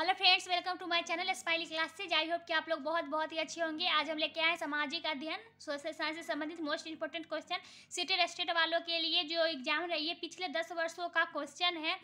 hello friends welcome to my channel स्पाइली classes I hope कि आप लोग बहुत बहुत ही अच्छे होंगे आज हम लेके आए हैं सामाजिक अध्ययन सोशल साइंस से संबंधित most important question city state वालों के लिए जो एग्जाम है ये पिछले दस वर्षों का क्वेश्चन है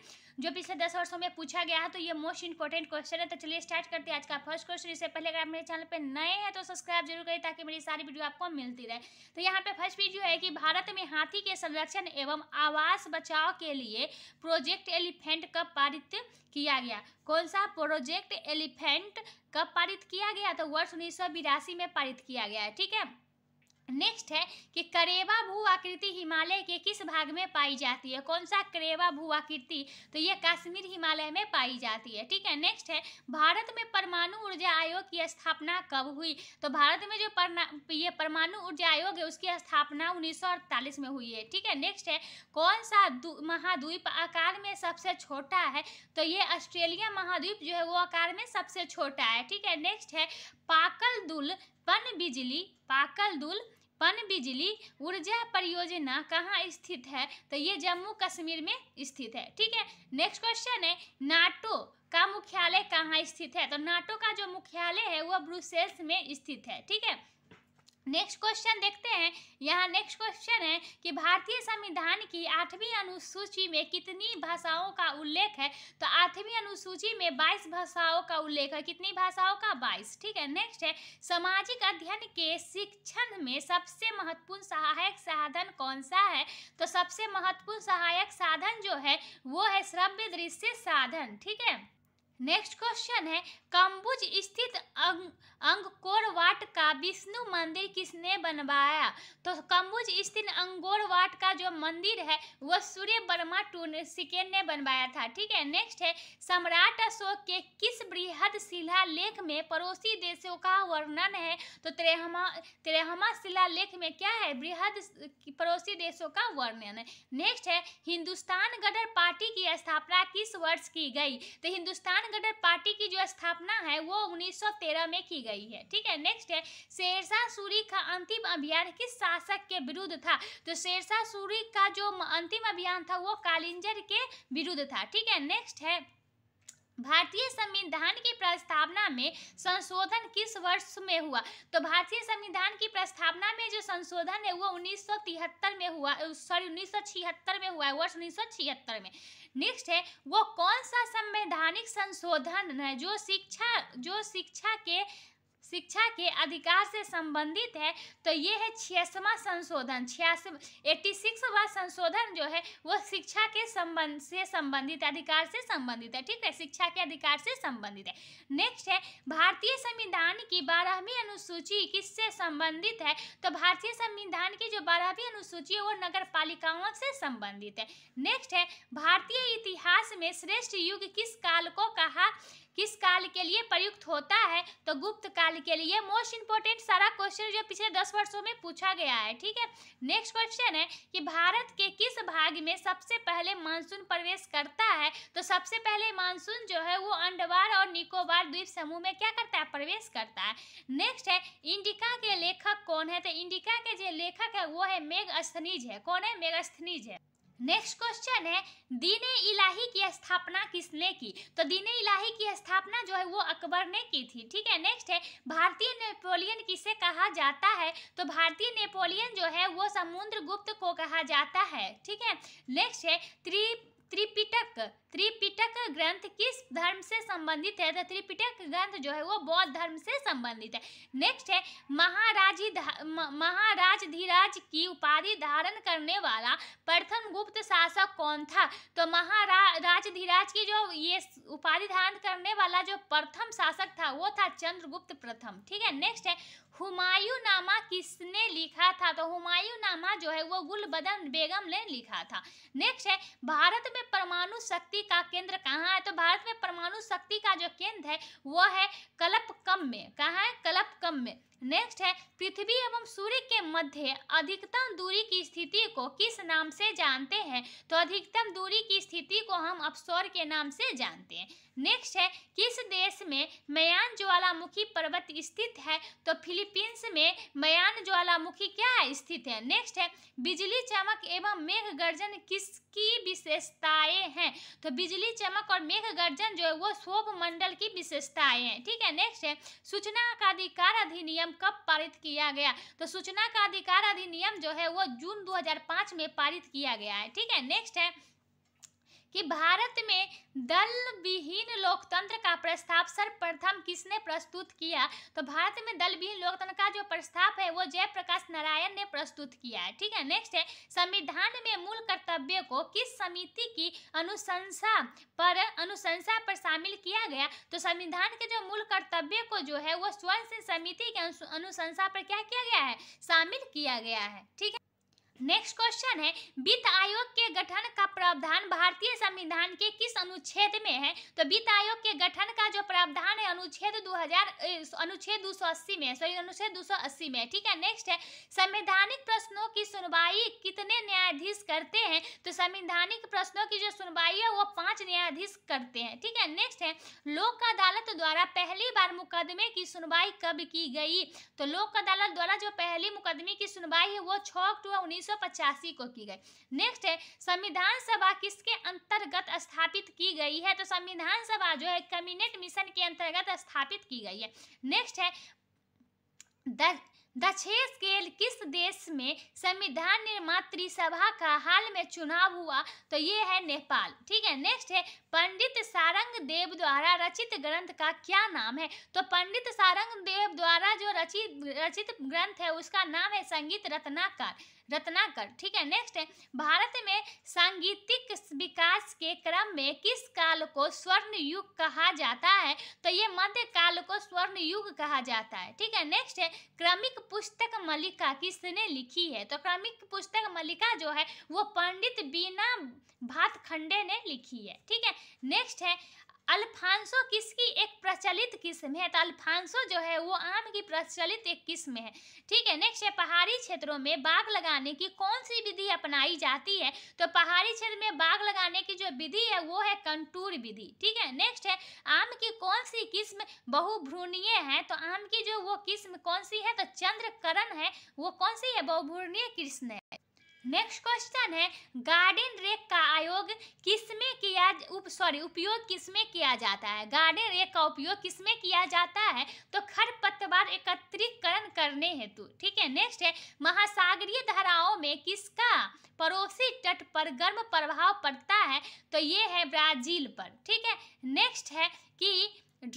जो पिछले दस वर्षों में पूछा गया है तो ये मोस्ट इंपॉर्टेंट क्वेश्चन है तो चलिए स्टार्ट करते हैं आज का फर्स्ट क्वेश्चन इससे पहले अगर आप मेरे चैनल पर नए हैं तो सब्सक्राइब जरूर करें ताकि मेरी सारी वीडियो आपको मिलती रहे तो यहाँ पे फर्स्ट वीडियो है कि भारत में हाथी के संरक्षण एवं आवास बचाव के लिए प्रोजेक्ट एलिफेंट कब पारित किया गया कौन सा प्रोजेक्ट एलिफेंट कब पारित किया गया तो वर्ष उन्नीस में पारित किया गया है ठीक है नेक्स्ट है कि करेवा भू आकृति हिमालय के किस भाग में पाई जाती है कौन सा करेवा भू आकृति तो ये कश्मीर हिमालय में पाई जाती है ठीक है नेक्स्ट है भारत में परमाणु ऊर्जा आयोग की स्थापना कब हुई तो भारत में जो ये परमाणु ऊर्जा आयोग है उसकी स्थापना उन्नीस में हुई है ठीक है नेक्स्ट है कौन सा महाद्वीप आकार में सबसे छोटा है तो ये ऑस्ट्रेलिया महाद्वीप जो है वो आकार में सबसे छोटा है ठीक है नेक्स्ट है पाकल दुल पन बिजली पाकल दुल पन बिजली ऊर्जा परियोजना कहाँ स्थित है तो ये जम्मू कश्मीर में स्थित है ठीक है नेक्स्ट क्वेश्चन है नाटो का मुख्यालय कहाँ स्थित है तो नाटो का जो मुख्यालय है वह ब्रुसेल्स में स्थित है ठीक है नेक्स्ट क्वेश्चन देखते हैं यहाँ नेक्स्ट क्वेश्चन है कि भारतीय संविधान की आठवीं अनुसूची में कितनी भाषाओं का उल्लेख है तो आठवीं अनुसूची में बाईस भाषाओं का उल्लेख है कितनी भाषाओं का बाईस ठीक है नेक्स्ट है सामाजिक अध्ययन के शिक्षण में सबसे महत्वपूर्ण सहायक साधन कौन सा है तो सबसे महत्वपूर्ण सहायक साधन जो है वो है श्रव्य दृश्य साधन ठीक है नेक्स्ट क्वेश्चन है कंबुज स्थित अंग अंगकोरवाट का विष्णु मंदिर किसने बनवाया तो कंबुज स्थित अंगोरवाट का जो मंदिर है वह सूर्य वर्मा सिकेन ने बनवाया था ठीक है नेक्स्ट है सम्राट अशोक के किस बृहद शिला लेख में पड़ोसी देशों का वर्णन है तो त्रेहमा त्रेहमा शिला लेख में क्या है बृहद पड़ोसी देशों का वर्णन है नेक्स्ट है हिंदुस्तान गदर पार्टी की स्थापना किस वर्ष की गई तो हिंदुस्तान किसान गठन पार्टी की जो स्थापना है वो 1913 में की गई है ठीक है नेक्स्ट है शेरशाह सूरी का अंतिम अभियान किस शासक के विरुद्ध था तो शेरशाह सूरी का जो अंतिम अभियान था वो कालिंजर के विरुद्ध था ठीक है नेक्स्ट है भारतीय संविधान की प्रस्तावना में संशोधन किस वर्ष में हुआ तो भारतीय संविधान की प्रस्तावना में जो संशोधन है वो 1973 में हुआ सॉरी 1976 में हुआ है वर्ष 1976 में नेक्स्ट है वो कौन सा संवैधानिक संशोधन है जो शिक्षा जो शिक्षा के शिक्षा के अधिकार से संबंधित है तो ये है छियासवा संशोधन छियासी एट्टी सिक्सवा संशोधन जो है वो शिक्षा के संबंध से संबंधित अधिकार से संबंधित है ठीक है शिक्षा के अधिकार से संबंधित है नेक्स्ट है भारतीय संविधान की बारहवीं अनुसूची किससे संबंधित है तो भारतीय संविधान की जो बारहवीं अनुसूची है वो नगर से संबंधित है नेक्स्ट है भारतीय इतिहास में श्रेष्ठ युग किस काल को कहा के लिए प्रयुक्त होता है तो गुप्त काल के लिए मोस्ट इंपोर्टेंट सारा क्वेश्चन जो पिछले दस वर्षों में पूछा गया है ठीक है नेक्स्ट क्वेश्चन है कि भारत के किस भाग में सबसे पहले मानसून प्रवेश करता है तो सबसे पहले मानसून जो है वो अंडवार और निकोबार द्वीप समूह में क्या करता है प्रवेश करता है नेक्स्ट है इंडिका के लेखक कौन है तो इंडिका के जो लेखक है वो है मेघ अस्थनीज है कौन है मेघ अस्थनीज है नेक्स्ट क्वेश्चन है दीन इलाही की स्थापना किसने की तो दीन इलाही की स्थापना जो है वो अकबर ने की थी ठीक है नेक्स्ट है भारतीय नेपोलियन किसे कहा जाता है तो भारतीय नेपोलियन जो है वो समुद्र गुप्त को कहा जाता है ठीक है नेक्स्ट है त्रि त्रिपिटक त्रिपिटक ग्रंथ किस धर्म से संबंधित है तो त्रिपिटक ग्रंथ जो है वो बौद्ध धर्म से संबंधित है नेक्स्ट है महाराजी महाराज धीराज की उपाधि धारण करने वाला प्रथम गुप्त शासक कौन था तो महाराज धीराज की जो ये उपाधि धारण करने वाला जो प्रथम शासक था वो था चंद्रगुप्त प्रथम ठीक है नेक्स्ट है हुमायूं नामा किसने लिखा था तो हुमायूं नामा जो है वो गुलबदन बेगम ने लिखा था नेक्स्ट है भारत में परमाणु शक्ति का केंद्र कहाँ है तो भारत में परमाणु शक्ति का जो केंद्र है वो है कलपकम में कहाँ है कलपकम में नेक्स्ट है पृथ्वी एवं सूर्य के मध्य अधिकतम दूरी की स्थिति को किस नाम से जानते हैं तो अधिकतम दूरी की स्थिति को हम अपसौर के नाम से जानते हैं नेक्स्ट है किस देश में मयान ज्वालामुखी पर्वत स्थित है तो फिलीपींस में मयान ज्वालामुखी क्या है स्थित है नेक्स्ट है बिजली चमक एवं मेघ गर्जन किसकी विशेषताएं हैं तो बिजली चमक और मेघ गर्जन जो है वो शोभ मंडल की विशेषताएं हैं ठीक है नेक्स्ट है सूचना का अधिकार अधिनियम कब पारित किया गया तो सूचना का अधिकार अधिनियम जो है वो जून दो में पारित किया गया है ठीक है नेक्स्ट है कि भारत में दल विहीन लोकतंत्र का प्रस्ताव सर्वप्रथम किसने प्रस्तुत किया तो भारत में दल विहीन लोकतंत्र का जो प्रस्ताव है वो जयप्रकाश नारायण ने प्रस्तुत किया है ठीक है नेक्स्ट है संविधान में मूल कर्तव्य को किस समिति की अनुशंसा पर अनुशंसा पर शामिल किया गया तो संविधान के जो मूल कर्तव्य को जो है वो स्वयं समिति के अनुशंसा पर क्या किया गया है शामिल किया गया है ठीक है नेक्स्ट क्वेश्चन है वित्त आयोग के गठन का प्रावधान भारतीय संविधान के किस अनुच्छेद में है तो वित्त आयोग के गठन का जो प्रावधान है अनुच्छेद 2000 अनुच्छेद 280 में सॉरी अनुच्छेद 280 में ठीक है नेक्स्ट है संवैधानिक प्रश्नों की सुनवाई कितने न्यायाधीश करते हैं तो संवैधानिक प्रश्नों की जो सुनवाई है वो पांच न्यायाधीश करते हैं ठीक है नेक्स्ट है लोक अदालत द्वारा पहली बार मुकदमे की सुनवाई कब की गई तो लोक अदालत द्वारा जो पहली मुकदमे की सुनवाई है वो छह अक्टूबर उन्नीस 1985 को की गई नेक्स्ट है संविधान सभा किसके अंतर्गत स्थापित की गई है तो संविधान सभा जो है कैबिनेट मिशन के अंतर्गत स्थापित की गई है नेक्स्ट है द दक्षेस के किस देश में संविधान निर्मात्री सभा का हाल में चुनाव हुआ तो ये है नेपाल ठीक है नेक्स्ट है पंडित सारंग देव द्वारा रचित ग्रंथ का क्या नाम है तो पंडित सारंग देव द्वारा जो रचित रचित ग्रंथ है उसका नाम है संगीत रत्नाकार रत्नाकर ठीक है नेक्स्ट है भारत में सांगीतिक विकास के क्रम में किस काल को स्वर्ण युग कहा जाता है तो ये मध्य काल को स्वर्ण युग कहा जाता है ठीक है नेक्स्ट है क्रमिक पुस्तक मलिका किसने लिखी है तो क्रमिक पुस्तक मलिका जो है वो पंडित बीना भातखंडे ने लिखी है ठीक है नेक्स्ट है अल्फांसो किसकी एक प्रचलित किस्म है तो अल्फांसो जो है वो आम की प्रचलित एक किस्म है ठीक है नेक्स्ट है पहाड़ी क्षेत्रों में बाग लगाने की कौन सी विधि अपनाई जाती है तो पहाड़ी क्षेत्र में बाग लगाने की जो विधि है वो है कंटूर विधि ठीक है नेक्स्ट है आम की कौन सी किस्म बहुभ्रूणीय है तो आम की जो वो किस्म कौन सी है तो चंद्रकरण है वो कौन सी है बहुभ्रूणीय किस्म है नेक्स्ट क्वेश्चन है गार्डन रेक का आयोग किसमें किया उप सॉरी उपयोग किसमें किया जाता है गार्डन रेक का उपयोग किसमें किया जाता है तो खरपतवार एकत्रीकरण करने हेतु ठीक है नेक्स्ट है महासागरीय धाराओं में किसका पड़ोसी तट पर गर्म प्रभाव पड़ता है तो ये है ब्राजील पर ठीक है नेक्स्ट है कि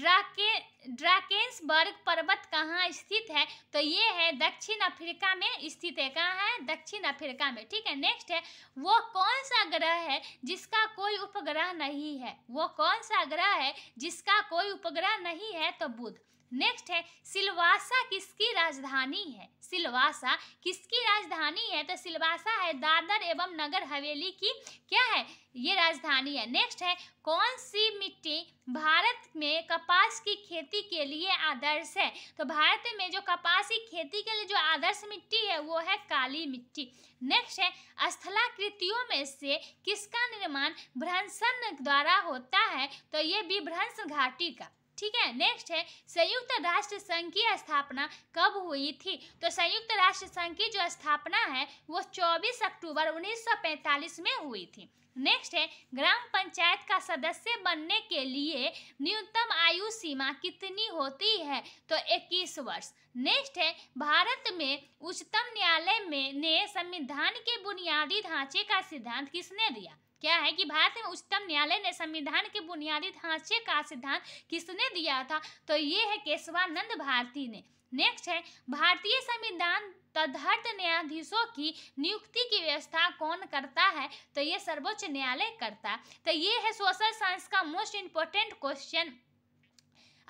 ड्राके ड्राकेन्सबर्ग पर्वत कहाँ स्थित है तो ये है दक्षिण अफ्रीका में स्थित है कहाँ है दक्षिण अफ्रीका में ठीक है नेक्स्ट है वो कौन सा ग्रह है जिसका कोई उपग्रह नहीं है वो कौन सा ग्रह है जिसका कोई उपग्रह नहीं है तो बुध नेक्स्ट है सिलवासा किसकी राजधानी है सिलवासा किसकी राजधानी है तो सिलवासा है दादर एवं नगर हवेली की क्या है ये राजधानी है नेक्स्ट है कौन सी मिट्टी भारत में कपास की खेती खेती के लिए आदर्श है तो भारत में जो की खेती के लिए जो आदर्श मिट्टी है वो है काली मिट्टी नेक्स्ट है स्थलाकृतियों में से किसका निर्माण भ्रंसन द्वारा होता है तो ये भी भ्रंस घाटी का ठीक है नेक्स्ट है संयुक्त राष्ट्र संघ की स्थापना कब हुई थी तो संयुक्त राष्ट्र संघ की जो स्थापना है वो 24 अक्टूबर 1945 में हुई थी नेक्स्ट है ग्राम पंचायत का सदस्य बनने के लिए न्यूनतम आयु सीमा कितनी होती है तो 21 वर्ष नेक्स्ट है भारत में उच्चतम न्यायालय में ने संविधान के बुनियादी ढांचे का सिद्धांत किसने दिया क्या है कि भारत में उच्चतम न्यायालय ने संविधान के बुनियादी ढांचे का सिद्धांत किसने दिया था तो ये है केशवानंद भारती ने नेक्स्ट है भारतीय संविधान तदर्थ न्यायाधीशों की नियुक्ति की व्यवस्था कौन करता है तो ये सर्वोच्च न्यायालय करता है तो ये है सोशल साइंस का मोस्ट इम्पोर्टेंट क्वेश्चन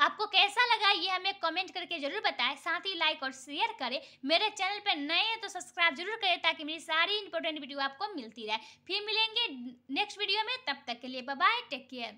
आपको कैसा लगा ये हमें कमेंट करके जरूर बताएं साथ ही लाइक और शेयर करें मेरे चैनल पर नए हैं तो सब्सक्राइब जरूर करें ताकि मेरी सारी इंपॉर्टेंट वीडियो आपको मिलती रहे फिर मिलेंगे नेक्स्ट वीडियो में तब तक के लिए बाय टेक केयर